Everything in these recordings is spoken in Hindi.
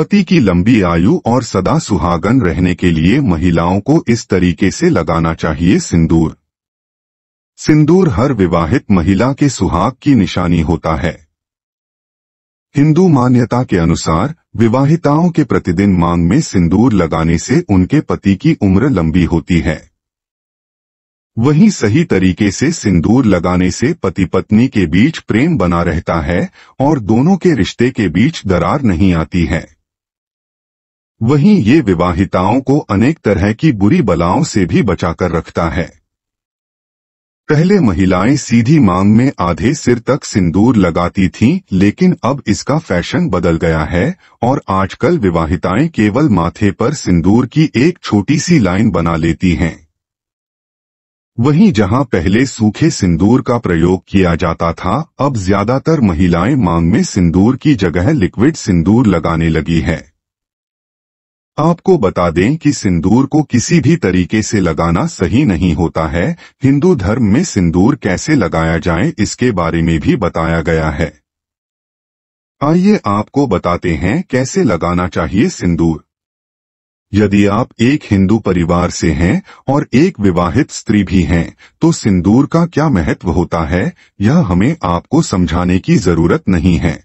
पति की लंबी आयु और सदा सुहागन रहने के लिए महिलाओं को इस तरीके से लगाना चाहिए सिंदूर सिंदूर हर विवाहित महिला के सुहाग की निशानी होता है हिंदू मान्यता के अनुसार विवाहिताओं के प्रतिदिन मांग में सिंदूर लगाने से उनके पति की उम्र लंबी होती है वहीं सही तरीके से सिंदूर लगाने से पति पत्नी के बीच प्रेम बना रहता है और दोनों के रिश्ते के बीच दरार नहीं आती है वहीं ये विवाहिताओं को अनेक तरह की बुरी बलाओं से भी बचाकर रखता है पहले महिलाएं सीधी मांग में आधे सिर तक सिंदूर लगाती थीं, लेकिन अब इसका फैशन बदल गया है और आजकल विवाहिताएं केवल माथे पर सिंदूर की एक छोटी सी लाइन बना लेती हैं वहीं जहां पहले सूखे सिंदूर का प्रयोग किया जाता था अब ज्यादातर महिलाएं मांग में सिंदूर की जगह लिक्विड सिंदूर लगाने लगी है आपको बता दें कि सिंदूर को किसी भी तरीके से लगाना सही नहीं होता है हिंदू धर्म में सिंदूर कैसे लगाया जाए इसके बारे में भी बताया गया है आइए आपको बताते हैं कैसे लगाना चाहिए सिंदूर यदि आप एक हिंदू परिवार से हैं और एक विवाहित स्त्री भी हैं, तो सिंदूर का क्या महत्व होता है यह हमें आपको समझाने की जरूरत नहीं है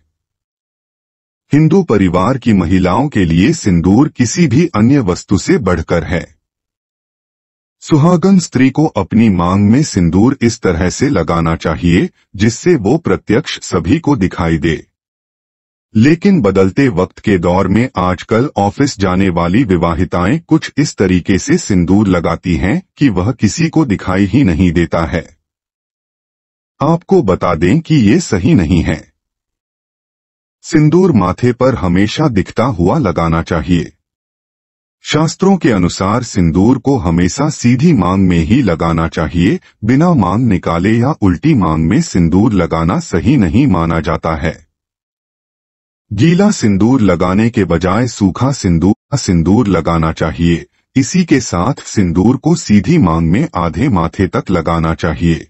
हिंदू परिवार की महिलाओं के लिए सिंदूर किसी भी अन्य वस्तु से बढ़कर है सुहागन स्त्री को अपनी मांग में सिंदूर इस तरह से लगाना चाहिए जिससे वो प्रत्यक्ष सभी को दिखाई दे लेकिन बदलते वक्त के दौर में आजकल ऑफिस जाने वाली विवाहिताएं कुछ इस तरीके से सिंदूर लगाती हैं कि वह किसी को दिखाई ही नहीं देता है आपको बता दें कि ये सही नहीं है सिंदूर माथे पर हमेशा दिखता हुआ लगाना चाहिए शास्त्रों के अनुसार सिंदूर को हमेशा सीधी मांग में ही लगाना चाहिए बिना मांग निकाले या उल्टी मांग में सिंदूर लगाना सही नहीं माना जाता है गीला सिंदूर लगाने के बजाय सूखा सिंदूर सिंदूर लगाना चाहिए इसी के साथ सिंदूर को सीधी मांग में आधे माथे तक लगाना चाहिए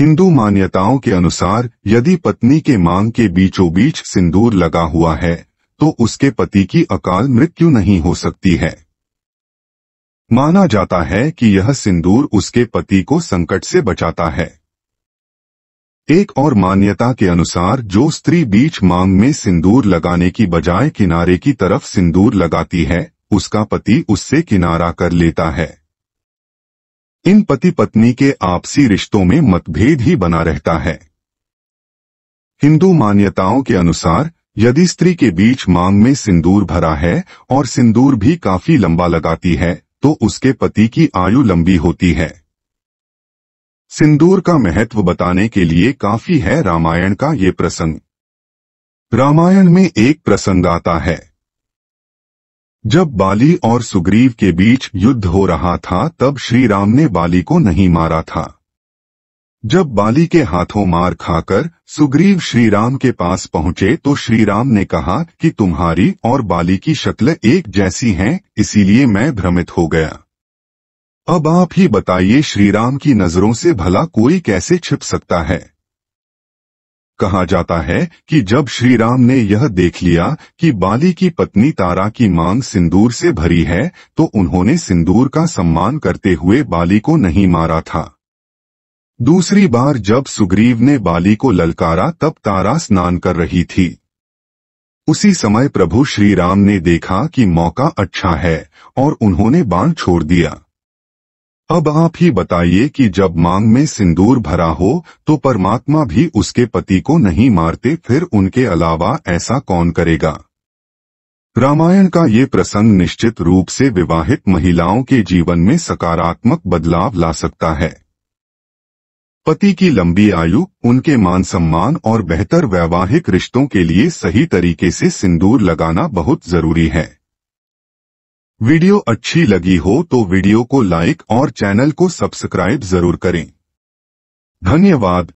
हिंदू मान्यताओं के अनुसार यदि पत्नी के मांग के बीचों बीच सिंदूर लगा हुआ है तो उसके पति की अकाल मृत्यु नहीं हो सकती है माना जाता है कि यह सिंदूर उसके पति को संकट से बचाता है एक और मान्यता के अनुसार जो स्त्री बीच मांग में सिंदूर लगाने की बजाय किनारे की तरफ सिंदूर लगाती है उसका पति उससे किनारा कर लेता है इन पति पत्नी के आपसी रिश्तों में मतभेद ही बना रहता है हिंदू मान्यताओं के अनुसार यदि स्त्री के बीच मांग में सिंदूर भरा है और सिंदूर भी काफी लंबा लगाती है तो उसके पति की आयु लंबी होती है सिंदूर का महत्व बताने के लिए काफी है रामायण का ये प्रसंग रामायण में एक प्रसंग आता है जब बाली और सुग्रीव के बीच युद्ध हो रहा था तब श्री राम ने बाली को नहीं मारा था जब बाली के हाथों मार खाकर सुग्रीव श्री राम के पास पहुंचे तो श्री राम ने कहा कि तुम्हारी और बाली की शक्ल एक जैसी हैं, इसीलिए मैं भ्रमित हो गया अब आप ही बताइए श्री राम की नजरों से भला कोई कैसे छिप सकता है कहा जाता है कि जब श्री राम ने यह देख लिया कि बाली की पत्नी तारा की मांग सिंदूर से भरी है तो उन्होंने सिंदूर का सम्मान करते हुए बाली को नहीं मारा था दूसरी बार जब सुग्रीव ने बाली को ललकारा तब तारा स्नान कर रही थी उसी समय प्रभु श्री राम ने देखा कि मौका अच्छा है और उन्होंने बाण छोड़ दिया अब आप ही बताइए कि जब मांग में सिंदूर भरा हो तो परमात्मा भी उसके पति को नहीं मारते फिर उनके अलावा ऐसा कौन करेगा रामायण का ये प्रसंग निश्चित रूप से विवाहित महिलाओं के जीवन में सकारात्मक बदलाव ला सकता है पति की लंबी आयु उनके मान सम्मान और बेहतर वैवाहिक रिश्तों के लिए सही तरीके से सिंदूर लगाना बहुत जरूरी है वीडियो अच्छी लगी हो तो वीडियो को लाइक और चैनल को सब्सक्राइब जरूर करें धन्यवाद